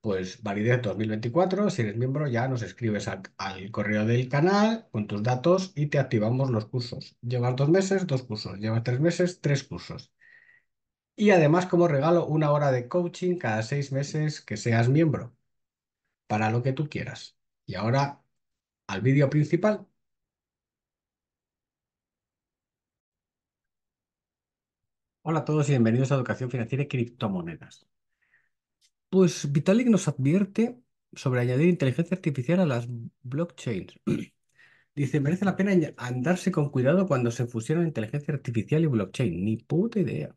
pues validez 2024, si eres miembro ya nos escribes al correo del canal con tus datos y te activamos los cursos. Llevas dos meses, dos cursos. Llevas tres meses, tres cursos. Y además como regalo una hora de coaching cada seis meses que seas miembro, para lo que tú quieras. Y ahora al vídeo principal. Hola a todos y bienvenidos a Educación Financiera y Criptomonedas. Pues Vitalik nos advierte sobre añadir inteligencia artificial a las blockchains. Dice, merece la pena andarse con cuidado cuando se fusionan inteligencia artificial y blockchain. Ni puta idea.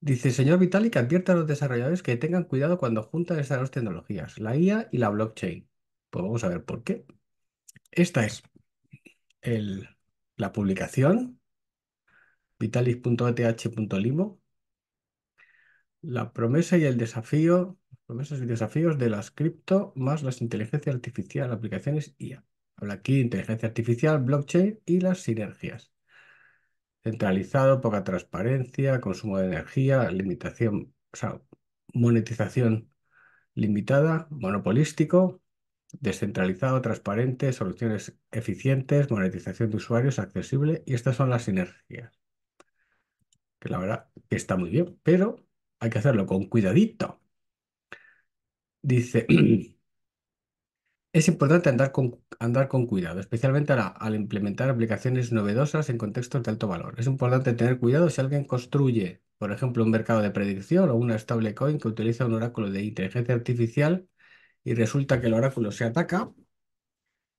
Dice, señor Vitalik, advierte a los desarrolladores que tengan cuidado cuando juntan estas dos tecnologías, la IA y la blockchain. Pues vamos a ver por qué. Esta es la publicación, vitalik.eth.limo, la promesa y el desafío, promesas y desafíos de las cripto más las inteligencia artificiales, aplicaciones IA. Habla aquí inteligencia artificial, blockchain y las sinergias. Centralizado, poca transparencia, consumo de energía, limitación, o sea, monetización limitada, monopolístico, descentralizado, transparente, soluciones eficientes, monetización de usuarios accesible y estas son las sinergias. Que la verdad que está muy bien, pero hay que hacerlo con cuidadito. Dice, es importante andar con, andar con cuidado, especialmente al implementar aplicaciones novedosas en contextos de alto valor. Es importante tener cuidado si alguien construye, por ejemplo, un mercado de predicción o una stablecoin que utiliza un oráculo de inteligencia artificial y resulta que el oráculo se ataca,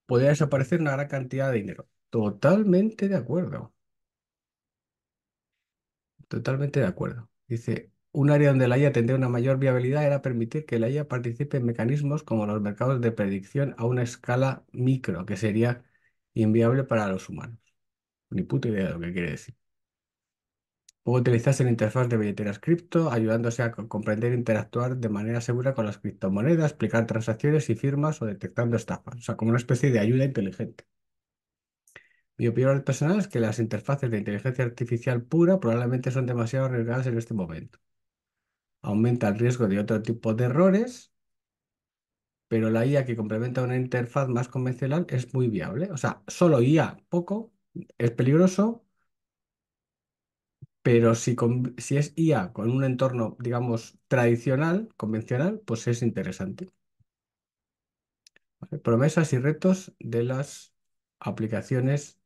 podría desaparecer una gran cantidad de dinero. Totalmente de acuerdo. Totalmente de acuerdo. Dice, un área donde la IA tendría una mayor viabilidad era permitir que la IA participe en mecanismos como los mercados de predicción a una escala micro, que sería inviable para los humanos. Ni puta idea de lo que quiere decir. O utilizarse en interfaz de billeteras cripto, ayudándose a comprender e interactuar de manera segura con las criptomonedas, explicar transacciones y firmas o detectando estafas. O sea, como una especie de ayuda inteligente. Mi opinión personal es que las interfaces de inteligencia artificial pura probablemente son demasiado arriesgadas en este momento aumenta el riesgo de otro tipo de errores, pero la IA que complementa una interfaz más convencional es muy viable. O sea, solo IA poco es peligroso, pero si, si es IA con un entorno, digamos, tradicional, convencional, pues es interesante. promesas y retos de las aplicaciones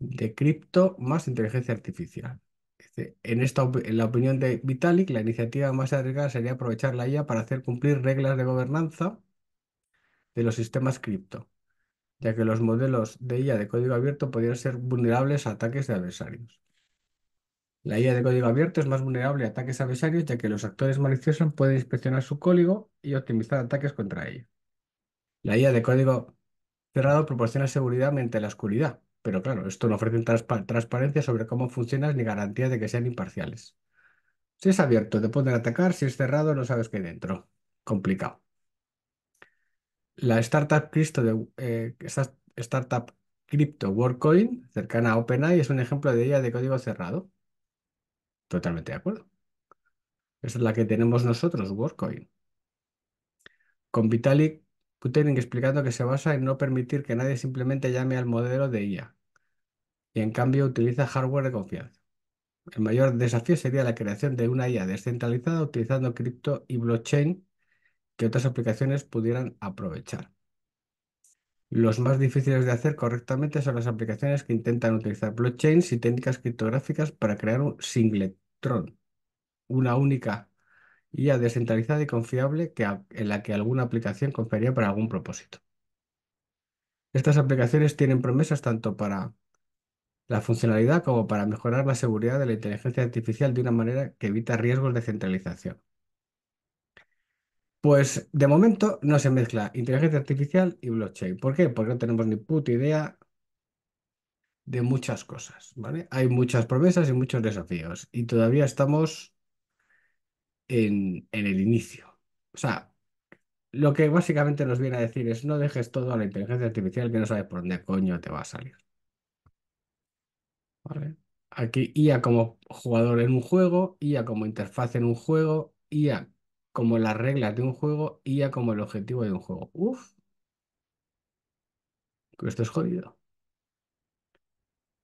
de cripto más inteligencia artificial. Este, en, esta, en la opinión de Vitalik, la iniciativa más adecuada sería aprovechar la IA para hacer cumplir reglas de gobernanza de los sistemas cripto, ya que los modelos de IA de código abierto podrían ser vulnerables a ataques de adversarios. La IA de código abierto es más vulnerable a ataques adversarios, ya que los actores maliciosos pueden inspeccionar su código y optimizar ataques contra ella. La IA de código cerrado proporciona seguridad mediante la oscuridad, pero claro, esto no ofrecen transparencia sobre cómo funcionas ni garantía de que sean imparciales. Si es abierto, te pueden atacar. Si es cerrado, no sabes qué hay dentro. Complicado. La startup Cristo de, eh, startup Crypto WorldCoin, cercana a OpenAI, es un ejemplo de IA de código cerrado. Totalmente de acuerdo. Esa es la que tenemos nosotros, WorkCoin. Con Vitalik Buterin explicando que se basa en no permitir que nadie simplemente llame al modelo de IA y en cambio utiliza hardware de confianza. El mayor desafío sería la creación de una IA descentralizada utilizando cripto y blockchain que otras aplicaciones pudieran aprovechar. Los más difíciles de hacer correctamente son las aplicaciones que intentan utilizar blockchains y técnicas criptográficas para crear un singletron una única IA descentralizada y confiable que en la que alguna aplicación confería para algún propósito. Estas aplicaciones tienen promesas tanto para la funcionalidad como para mejorar la seguridad de la inteligencia artificial de una manera que evita riesgos de centralización. Pues de momento no se mezcla inteligencia artificial y blockchain. ¿Por qué? Porque no tenemos ni puta idea de muchas cosas, ¿vale? Hay muchas promesas y muchos desafíos y todavía estamos en, en el inicio. O sea, lo que básicamente nos viene a decir es no dejes todo a la inteligencia artificial que no sabes por dónde coño te va a salir. Aquí IA como jugador en un juego, IA como interfaz en un juego, IA como las reglas de un juego, IA como el objetivo de un juego. Uf, esto es jodido.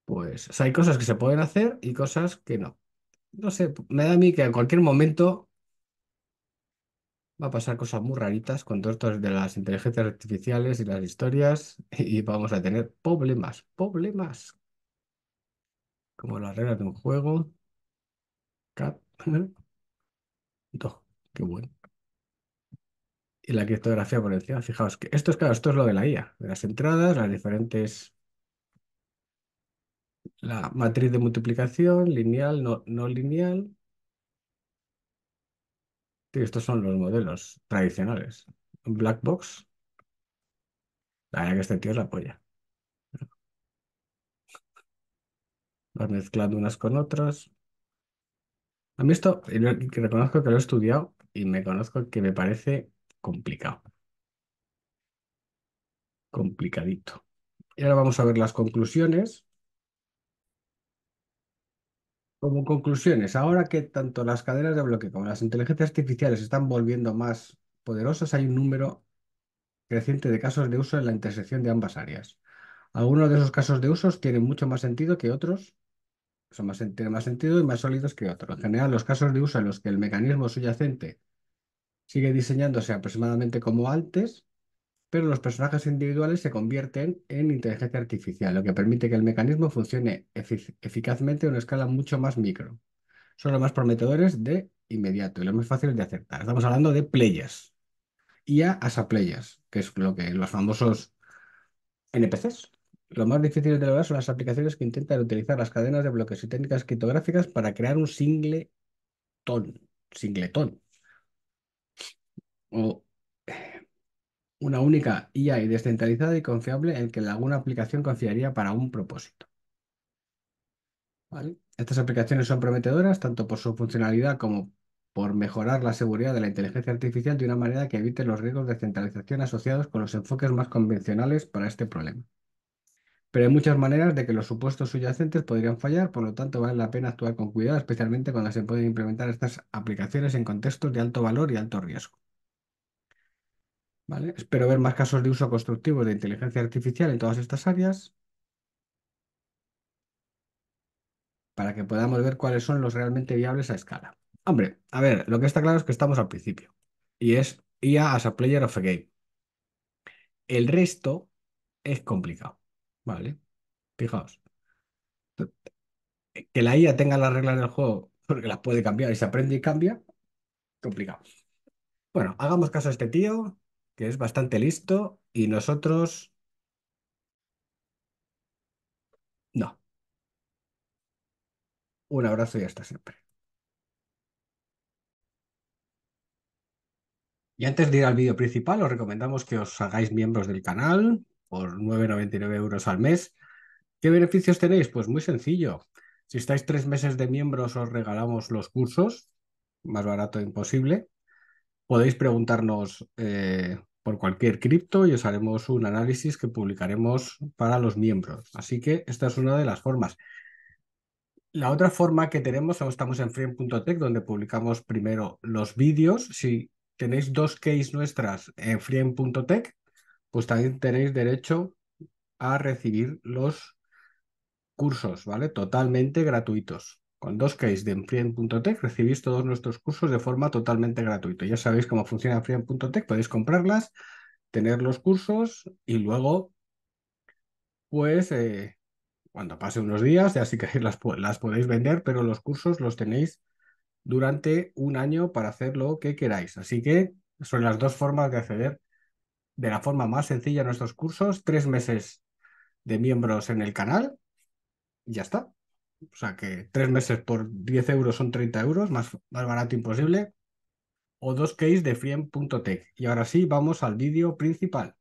Pues hay cosas que se pueden hacer y cosas que no. No sé, me da a mí que en cualquier momento va a pasar cosas muy raritas con todo esto de las inteligencias artificiales y las historias y vamos a tener problemas, problemas como las reglas de un juego. Cat. Qué bueno. Y la criptografía por encima. Fijaos que esto es claro, esto es lo de la IA, de las entradas, las diferentes. La matriz de multiplicación, lineal, no, lineal. estos son los modelos tradicionales. Black box. La IA que este tío es la polla. mezclando unas con otras. A mí esto, eh, reconozco que lo he estudiado y me conozco que me parece complicado, complicadito. Y ahora vamos a ver las conclusiones. Como conclusiones, ahora que tanto las cadenas de bloque como las inteligencias artificiales están volviendo más poderosas, hay un número creciente de casos de uso en la intersección de ambas áreas. Algunos de esos casos de usos tienen mucho más sentido que otros son más, tienen más sentido y más sólidos que otros. En general, los casos de uso en los que el mecanismo subyacente sigue diseñándose aproximadamente como antes, pero los personajes individuales se convierten en inteligencia artificial, lo que permite que el mecanismo funcione eficazmente a una escala mucho más micro. Son los más prometedores de inmediato y los más fáciles de aceptar. Estamos hablando de playas IA as a players, que es lo que los famosos NPCs. Lo más difícil de lograr son las aplicaciones que intentan utilizar las cadenas de bloques y técnicas criptográficas para crear un singleton, singletón. o una única IA descentralizada y confiable en que alguna aplicación confiaría para un propósito. Estas aplicaciones son prometedoras tanto por su funcionalidad como por mejorar la seguridad de la inteligencia artificial de una manera que evite los riesgos de centralización asociados con los enfoques más convencionales para este problema pero hay muchas maneras de que los supuestos subyacentes podrían fallar, por lo tanto vale la pena actuar con cuidado, especialmente cuando se pueden implementar estas aplicaciones en contextos de alto valor y alto riesgo. ¿Vale? Espero ver más casos de uso constructivo de inteligencia artificial en todas estas áreas para que podamos ver cuáles son los realmente viables a escala. Hombre, a ver, lo que está claro es que estamos al principio y es IA as a player of a game. El resto es complicado. Vale, fijaos. Que la IA tenga las reglas del juego, porque las puede cambiar y se aprende y cambia, complicado. Bueno, hagamos caso a este tío, que es bastante listo, y nosotros... No. Un abrazo y hasta siempre. Y antes de ir al vídeo principal, os recomendamos que os hagáis miembros del canal, por 9,99 euros al mes. ¿Qué beneficios tenéis? Pues muy sencillo. Si estáis tres meses de miembros, os regalamos los cursos, más barato imposible. Podéis preguntarnos eh, por cualquier cripto y os haremos un análisis que publicaremos para los miembros. Así que esta es una de las formas. La otra forma que tenemos, estamos en frame.tech, donde publicamos primero los vídeos. Si tenéis dos case nuestras en frame.tech, pues también tenéis derecho a recibir los cursos, ¿vale? Totalmente gratuitos. Con dos keys de Friend.tech recibís todos nuestros cursos de forma totalmente gratuita. Ya sabéis cómo funciona Friend.tech, podéis comprarlas, tener los cursos y luego, pues, eh, cuando pase unos días, ya sí que las podéis vender, pero los cursos los tenéis durante un año para hacer lo que queráis. Así que son las dos formas de acceder de la forma más sencilla nuestros cursos, tres meses de miembros en el canal y ya está. O sea que tres meses por 10 euros son 30 euros, más, barato imposible. O dos case de e tech Y ahora sí, vamos al vídeo principal.